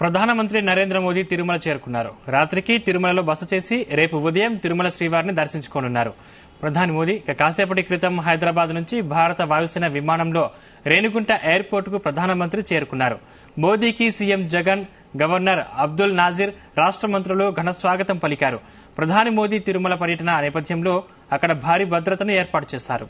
ప్రధానమంత్రి నరేంద్ర మోదీ తిరుమల చేరుకున్నారు రాత్రికి తిరుమలలో బస చేసి రేపు ఉదయం తిరుమల శ్రీవారిని దర్శించుకోనున్నారు ప్రధాని మోదీ కాసేపటి క్రితం హైదరాబాద్ నుంచి భారత వాయుసేన విమానంలో రేణుగుంట ఎయిర్పోర్టుకు ప్రధానమంత్రి చేరుకున్నారు మోదీకి సీఎం జగన్ గవర్నర్ అబ్దుల్ నాజీర్ రాష్ట్ర మంత్రులు ఘనస్వాగతం పలికారు ప్రధాని మోదీ తిరుమల పర్యటన నేపథ్యంలో అక్కడ భారీ భద్రతను ఏర్పాటు చేశారు